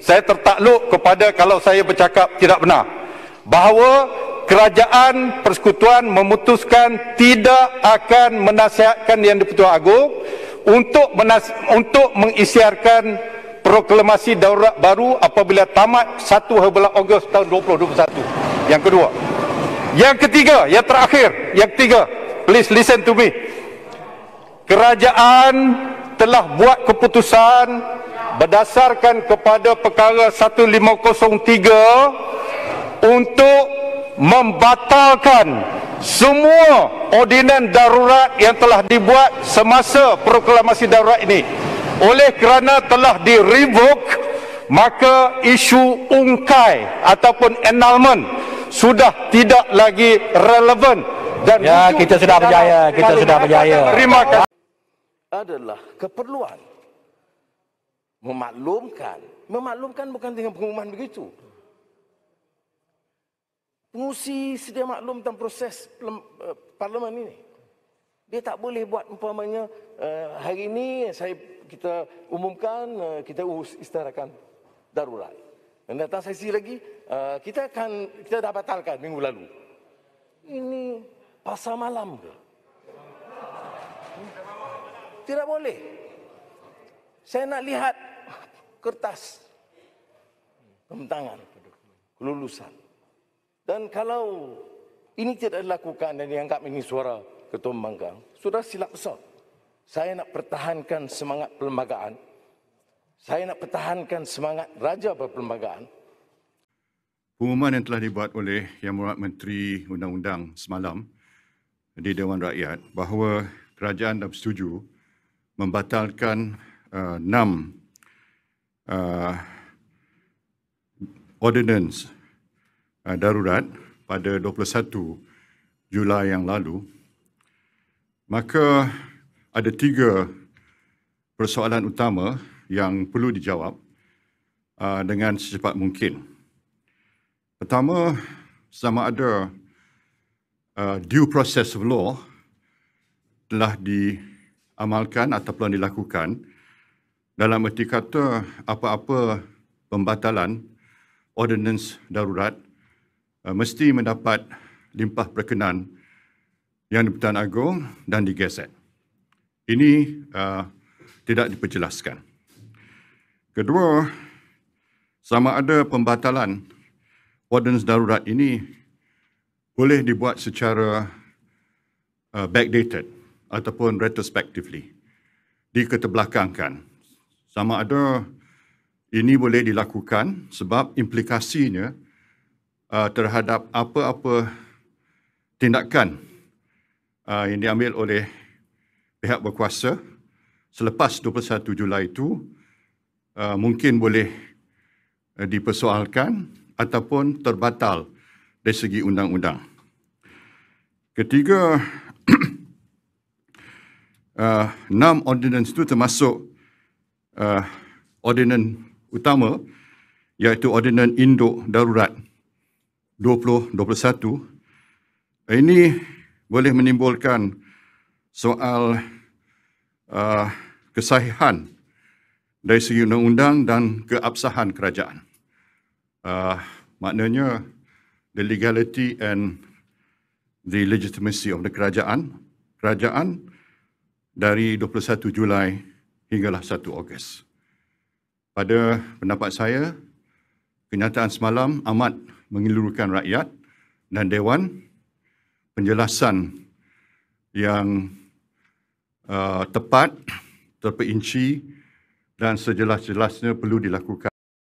saya tertakluk kepada kalau saya bercakap tidak benar bahawa kerajaan persekutuan memutuskan tidak akan menasihatkan yang di-Pertuan Agong untuk untuk mengisiarkan proklamasi daurat baru apabila tamat 1 Ogos tahun 2021. Yang kedua. Yang ketiga, yang terakhir, yang ketiga. Please listen to me. Kerajaan telah buat keputusan berdasarkan kepada perkara 1503 untuk membatalkan semua ordinan darurat yang telah dibuat semasa proklamasi darurat ini oleh kerana telah di revoke maka isu ungkai ataupun annulment sudah tidak lagi relevan dan ya, kita sudah berjaya kita sudah berjaya terima kasih adalah keperluan memaklumkan. Memaklumkan bukan dengan pengumuman begitu. Pengusi sedia maklum tentang proses eh, parlimen ini. Dia tak boleh buat umpamanya eh, hari ini saya kita umumkan eh, kita istirahatkan darurat. Dan datang sesi lagi kita akan kita dah batalkan minggu lalu. Ini pasal malam ke? Tidak boleh. Saya nak lihat kertas tangan, kelulusan. Dan kalau ini tidak dilakukan dan dianggap ini suara ketua membanggang, sudah silap besar. Saya nak pertahankan semangat perlembagaan. Saya nak pertahankan semangat raja perlembagaan. Pengumuman yang telah dibuat oleh Yang Murat Menteri Undang-Undang semalam di Dewan Rakyat bahawa kerajaan dah bersetuju membatalkan uh, enam uh, ordinance uh, darurat pada 21 Julai yang lalu, maka ada tiga persoalan utama yang perlu dijawab uh, dengan secepat mungkin. Pertama, sama ada uh, due process of law telah diamalkan ataupun dilakukan dalam erti kata apa-apa pembatalan ordinance darurat uh, mesti mendapat limpah perkenan yang di-Pertuan Agong dan di-Gazette. Ini uh, tidak diperjelaskan. Kedua, sama ada pembatalan ordinance darurat ini boleh dibuat secara uh, backdated ataupun retrospectively, diketebelakangkan sama ada ini boleh dilakukan sebab implikasinya uh, terhadap apa-apa tindakan uh, yang diambil oleh pihak berkuasa selepas 21 Julai itu uh, mungkin boleh uh, dipersoalkan ataupun terbatal dari segi undang-undang. Ketiga, uh, enam ordinans itu termasuk uh, ordinan utama iaitu ordinan induk darurat 2021 ini boleh menimbulkan soal uh, kesahihan dari segi undang-undang dan keabsahan kerajaan. Uh, maknanya the legality and the legitimacy of the kerajaan kerajaan dari 21 Julai hinggalah 1 Ogos. Pada pendapat saya, kenyataan semalam amat mengilurkan rakyat dan Dewan penjelasan yang uh, tepat, terperinci dan sejelas-jelasnya perlu dilakukan.